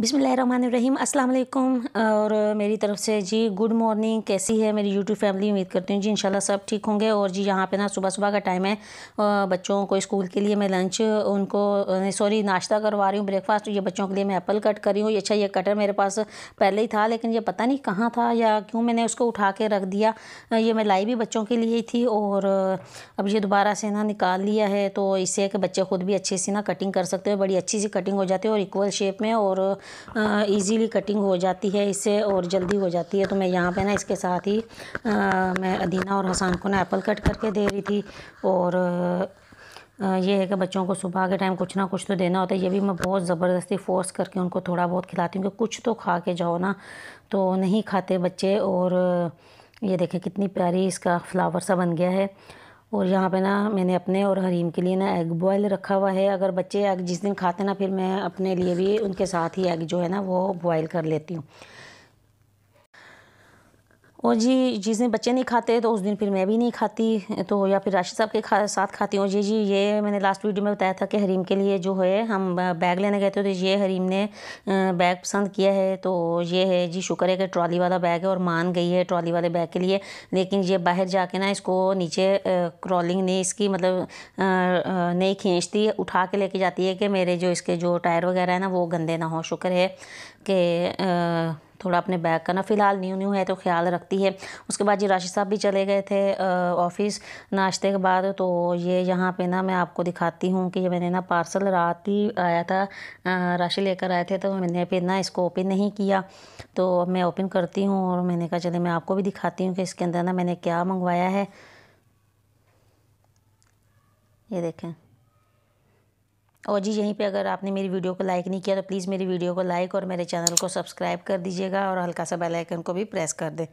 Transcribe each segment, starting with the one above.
बिसमीम अस्सलाम और मेरी तरफ से जी गुड मॉर्निंग कैसी है मेरी यूट्यूब फैमिली उम्मीद करती हूँ जी इंशाल्लाह सब ठीक होंगे और जी यहाँ पे ना सुबह सुबह का टाइम है बच्चों को स्कूल के लिए मैं लंच उनको सॉरी नाश्ता करवा रही हूँ ब्रेकफास्ट ये बच्चों के लिए मैं एप्पल कट कर रही हूँ अच्छा ये कटर मेरे पास पहले ही था लेकिन ये पता नहीं कहाँ था या क्यों मैंने उसको उठा के रख दिया ये मैं लाई भी बच्चों के लिए ही थी और अब ये दोबारा से ना निकाल लिया है तो इससे कि बच्चे ख़ुद भी अच्छे से ना कटिंग कर सकते हो बड़ी अच्छी सी कटिंग हो जाती है और इक्वल शेप में और इजीली कटिंग हो जाती है इससे और जल्दी हो जाती है तो मैं यहाँ पे ना इसके साथ ही आ, मैं अदीना और हसान को ना एप्पल कट करके दे रही थी और ये है कि बच्चों को सुबह के टाइम कुछ ना कुछ तो देना होता है ये भी मैं बहुत ज़बरदस्ती फोर्स करके उनको थोड़ा बहुत खिलाती हूँ कि कुछ तो खा के जाओ ना तो नहीं खाते बच्चे और ये देखें कितनी प्यारी इसका फ्लावर सा बन गया है और यहाँ पे ना मैंने अपने और हरीम के लिए ना एग बॉयल रखा हुआ है अगर बच्चे एग जिस दिन खाते ना फिर मैं अपने लिए भी उनके साथ ही एग जो है ना वो बॉयल कर लेती हूँ और जी जिस दिन बच्चे नहीं खाते तो उस दिन फिर मैं भी नहीं खाती तो या फिर राशिद साहब के खा, साथ खाती हूँ जी जी ये मैंने लास्ट वीडियो में बताया था कि हरीम के लिए जो है हम बैग लेने गए थे तो ये हरीम ने बैग पसंद किया है तो ये है जी शुक्र है कि ट्रॉली वाला बैग है और मान गई है ट्रॉली वाले बैग के लिए लेकिन ये बाहर जाके ना इसको नीचे क्रॉलिंग नहीं इसकी मतलब नहीं खींचती उठा के लेके जाती है कि मेरे जो इसके जो टायर वगैरह है ना वो गंदे ना हो शुक्र है के थोड़ा अपने बैग का ना फ़िलहाल न्यू न्यू है तो ख्याल रखती है उसके बाद जी राशि साहब भी चले गए थे ऑफ़िस नाश्ते के बाद तो ये यहाँ पे ना मैं आपको दिखाती हूँ कि ये मैंने ना पार्सल रात ही आया था राशि लेकर आए थे तो मैंने फिर ना इसको ओपन नहीं किया तो अब मैं ओपन करती हूँ और मैंने कहा चले मैं आपको भी दिखाती हूँ कि इसके अंदर ना मैंने क्या मंगवाया है ये देखें और जी यहीं पे अगर आपने मेरी वीडियो को लाइक नहीं किया तो प्लीज़ मेरी वीडियो को लाइक और मेरे चैनल को सब्सक्राइब कर दीजिएगा और हल्का सा बेल आइकन को भी प्रेस कर दें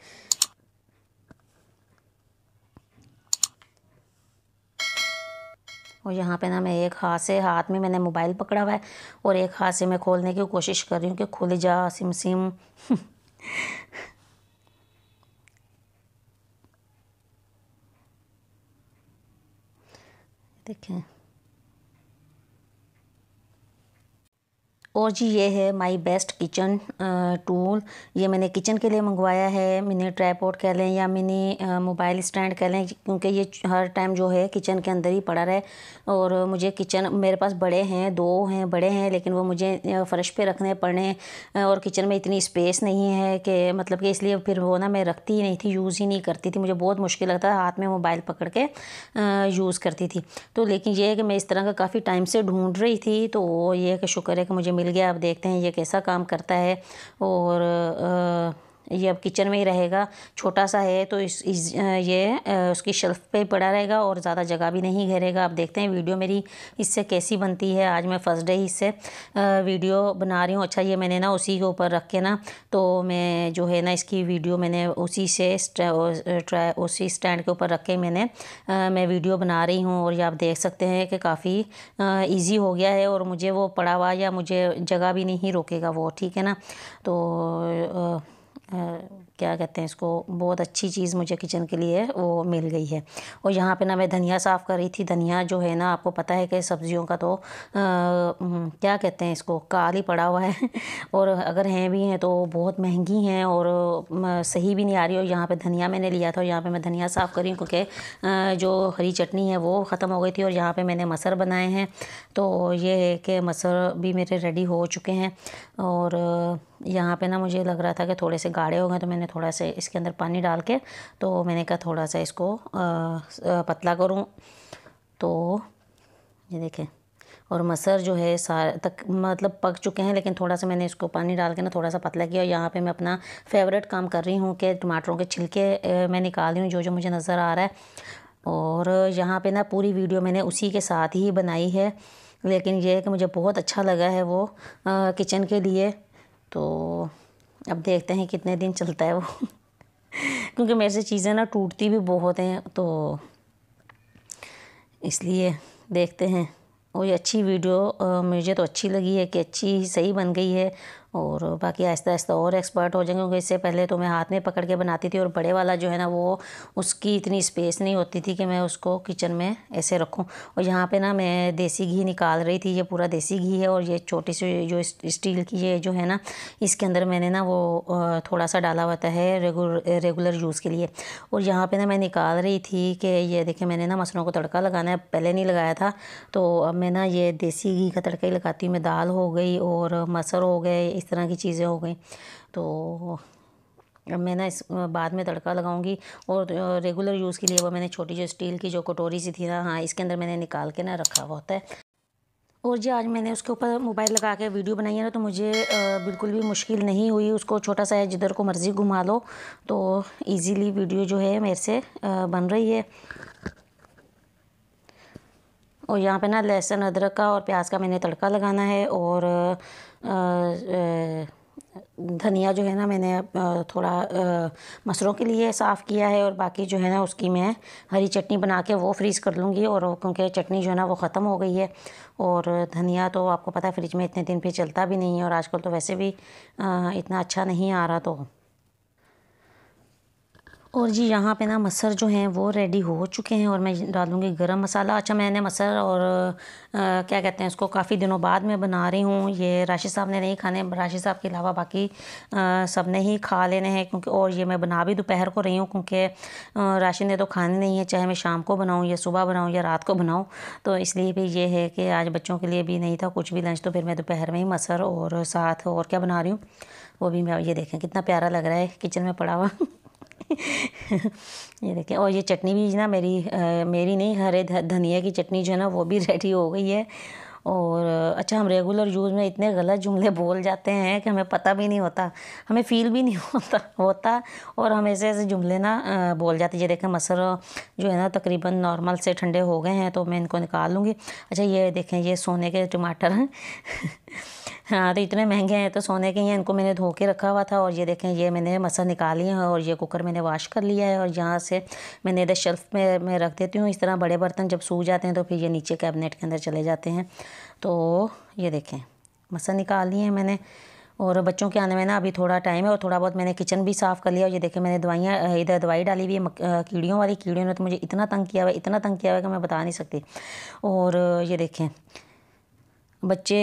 और यहाँ पे ना मैं एक हाथ से हाथ में मैंने मोबाइल पकड़ा हुआ है और एक हाथ से मैं खोलने की कोशिश कर रही हूँ कि खुल जा सिम सिम देखें और जी ये है माय बेस्ट किचन टूल ये मैंने किचन के लिए मंगवाया है मिनी ट्राईपोर्ट कह लें या मिनी मोबाइल स्टैंड कह लें क्योंकि ये हर टाइम जो है किचन के अंदर ही पड़ा रहे और मुझे किचन मेरे पास बड़े हैं दो हैं बड़े हैं लेकिन वो मुझे फ़र्श पे रखने पड़ने और किचन में इतनी स्पेस नहीं है कि मतलब कि इसलिए फिर वो ना मैं रखती ही नहीं थी यूज़ ही नहीं करती थी मुझे बहुत मुश्किल लगता था हाथ में मोबाइल पकड़ के यूज़ करती थी तो लेकिन ये है कि मैं इस तरह का काफ़ी टाइम से ढूँढ रही थी तो ये है कि शुक्र है कि मुझे मिल मिल गया अब देखते हैं ये कैसा काम करता है और ये अब किचन में ही रहेगा छोटा सा है तो इस, इस ये उसकी शेल्फ़ पे पड़ा रहेगा और ज़्यादा जगह भी नहीं घेरेगा आप देखते हैं वीडियो मेरी इससे कैसी बनती है आज मैं फ़र्स्ट डे इससे वीडियो बना रही हूँ अच्छा ये मैंने ना उसी के ऊपर रख के ना तो मैं जो है ना इसकी वीडियो मैंने उसी से उसी स्टैंड के ऊपर रख के मैंने मैं वीडियो बना रही हूँ और ये आप देख सकते हैं कि काफ़ी ईजी हो गया है और मुझे वो पड़ा हुआ या मुझे जगह भी नहीं रोकेगा वो ठीक है ना तो आ, क्या कहते हैं इसको बहुत अच्छी चीज़ मुझे किचन के लिए वो मिल गई है और यहाँ पे ना मैं धनिया साफ़ कर रही थी धनिया जो है ना आपको पता है कि सब्जियों का तो आ, क्या कहते हैं इसको काल ही पड़ा हुआ है और अगर हैं भी हैं तो बहुत महंगी हैं और सही भी नहीं आ रही और यहाँ पर धनिया मैंने लिया था और यहाँ पर मैं धनिया साफ़ करी क्योंकि जो हरी चटनी है वो ख़त्म हो गई थी और यहाँ पर मैंने मसर बनाए हैं तो ये है कि मसर भी मेरे रेडी हो चुके हैं और यहाँ पे ना मुझे लग रहा था कि थोड़े से गाढ़े हो गए तो मैंने थोड़ा सा इसके अंदर पानी डाल के तो मैंने कहा थोड़ा सा इसको आ, आ, पतला करूँ तो ये देखें और मसर जो है सार तक मतलब पक चुके हैं लेकिन थोड़ा सा मैंने इसको पानी डाल के ना थोड़ा सा पतला किया और यहाँ पे मैं अपना फेवरेट काम कर रही हूँ कि टमाटरों के छिलके मैं निकाल रही हूँ जो जो मुझे नज़र आ रहा है और यहाँ पे ना पूरी वीडियो मैंने उसी के साथ ही बनाई है लेकिन यह है कि मुझे बहुत अच्छा लगा है वो किचन के लिए तो अब देखते हैं कितने दिन चलता है वो क्योंकि मेरे से चीज़ें ना टूटती भी बहुत हैं तो इसलिए देखते हैं और ये अच्छी वीडियो मुझे तो अच्छी लगी है कि अच्छी सही बन गई है और बाकी आहिस्ता आहिस्ता और एक्सपर्ट हो जाएंगे क्योंकि इससे पहले तो मैं हाथ में पकड़ के बनाती थी और बड़े वाला जो है ना वो उसकी इतनी स्पेस नहीं होती थी कि मैं उसको किचन में ऐसे रखूँ और यहाँ पे ना मैं देसी घी निकाल रही थी ये पूरा देसी घी है और ये छोटी सी जो स्टील की ये जो है ना इसके अंदर मैंने ना वो थोड़ा सा डाला हुआ है रेगुलर यूज़ के लिए और यहाँ पर ना मैं निकाल रही थी कि ये देखें मैंने ना मसलों को तड़का लगाना है पहले नहीं लगाया था तो अब मैं ना ये देसी घी का तड़का ही लगाती हूँ मैं दाल हो गई और मसर हो गए इस तरह की चीज़ें हो गई तो अब मैं ना इस बाद में तड़का लगाऊंगी और रेगुलर यूज़ के लिए वो मैंने छोटी जो स्टील की जो कटोरी सी थी ना हाँ इसके अंदर मैंने निकाल के ना रखा हुआ होता है और जी आज मैंने उसके ऊपर मोबाइल लगा के वीडियो बनाई है ना तो मुझे बिल्कुल भी मुश्किल नहीं हुई उसको छोटा सा है जिधर को मर्ज़ी घुमा लो तो ईज़िली वीडियो जो है मेरे से बन रही है और यहाँ पर ना लहसुन अदरक का और प्याज का मैंने तड़का लगाना है और धनिया जो है ना मैंने थोड़ा मसरों के लिए साफ़ किया है और बाकी जो है ना उसकी मैं हरी चटनी बना के वो फ्रीज़ कर लूँगी और क्योंकि चटनी जो है ना वो ख़त्म हो गई है और धनिया तो आपको पता है फ्रिज में इतने दिन भी चलता भी नहीं है और आजकल तो वैसे भी इतना अच्छा नहीं आ रहा तो और जी यहाँ पे ना मसर जो हैं वो रेडी हो चुके हैं और मैं डालूँगी गरम मसाला अच्छा मैंने मसर और आ, क्या कहते हैं उसको काफ़ी दिनों बाद में बना रही हूँ ये राशिद साहब ने नहीं खाने राशि साहब के अलावा बाकी आ, सब ने ही खा लेने हैं क्योंकि और ये मैं बना भी दोपहर को रही हूँ क्योंकि राशिद ने तो खाने नहीं है चाहे मैं शाम को बनाऊँ या सुबह बनाऊँ या रात को बनाऊँ तो इसलिए भी ये है कि आज बच्चों के लिए भी नहीं था कुछ भी लंच तो फिर मैं दोपहर में ही मसर और साथ और क्या बना रही हूँ वो भी मैं ये देखें कितना प्यारा लग रहा है किचन में पड़ा हुआ ये देखें और ये चटनी भी ना मेरी आ, मेरी नहीं हरे धनिया की चटनी जो है ना वो भी रेडी हो गई है और अच्छा हम रेगुलर यूज़ में इतने गलत जुमले बोल जाते हैं कि हमें पता भी नहीं होता हमें फील भी नहीं होता होता और हम ऐसे ऐसे जुमले ना बोल जाते ये देखें मसर जो है ना तकरीबन नॉर्मल से ठंडे हो गए हैं तो मैं इनको निकाल लूँगी अच्छा ये देखें ये सोने के टमाटर हैं हाँ तो इतने महंगे हैं तो सोने के हैं इनको मैंने धो के रखा हुआ था और ये देखें ये मैंने मसल निकाली है और ये कुकर मैंने वाश कर लिया है और यहाँ से मैंने इधर शेल्फ़ में मैं रख देती हूँ इस तरह बड़े बर्तन जब सूख जाते हैं तो फिर ये नीचे कैबिनेट के अंदर चले जाते हैं तो ये देखें मसल निकाल लिए हैं मैंने और बच्चों के आने में ना अभी थोड़ा टाइम है और थोड़ा बहुत मैंने किचन भी साफ़ कर लिया और ये देखें मैंने दवाइयाँ इधर दवाई डाली हुई है कीड़ियों वाली कीड़ियों ने तो मुझे इतना तंग किया हुआ है इतना तंग किया हुआ है कि मैं बता नहीं सकती और ये देखें बच्चे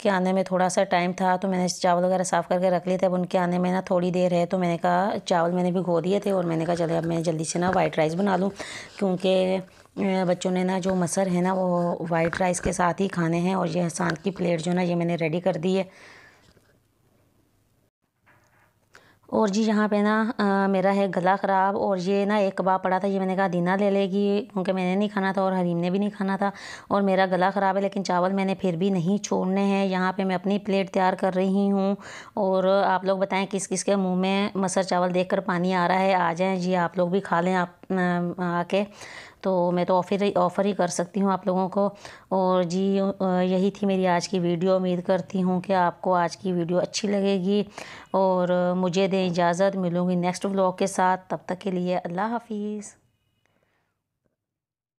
के आने में थोड़ा सा टाइम था तो मैंने चावल वगैरह साफ़ करके रख लिए थे अब उनके आने में ना थोड़ी देर है तो मैंने कहा चावल मैंने भिगो दिए थे और मैंने कहा चले अब मैं जल्दी से ना वाइट राइस बना लूँ क्योंकि बच्चों ने ना जो मसर है ना वो वाइट राइस के साथ ही खाने हैं और ये हसान की प्लेट जो ना ये मैंने रेडी कर दी है और जी यहाँ पे ना आ, मेरा है गला ख़राब और ये ना एक कबाब पड़ा था ये मैंने कहा दीना ले लेगी क्योंकि मैंने नहीं खाना था और हरीम ने भी नहीं खाना था और मेरा गला ख़राब है लेकिन चावल मैंने फिर भी नहीं छोड़ने हैं यहाँ पे मैं अपनी प्लेट तैयार कर रही हूँ और आप लोग बताएं किस किस के मुँह में मसर चावल देख कर पानी आ रहा है आ जाएँ जी आप लोग भी खा लें आप आके तो मैं तो ऑफर ऑफ़र ही कर सकती हूँ आप लोगों को और जी यही थी मेरी आज की वीडियो उम्मीद करती हूँ कि आपको आज की वीडियो अच्छी लगेगी और मुझे दें इजाज़त मिलूँगी नेक्स्ट व्लॉग के साथ तब तक के लिए अल्लाह हाफिज़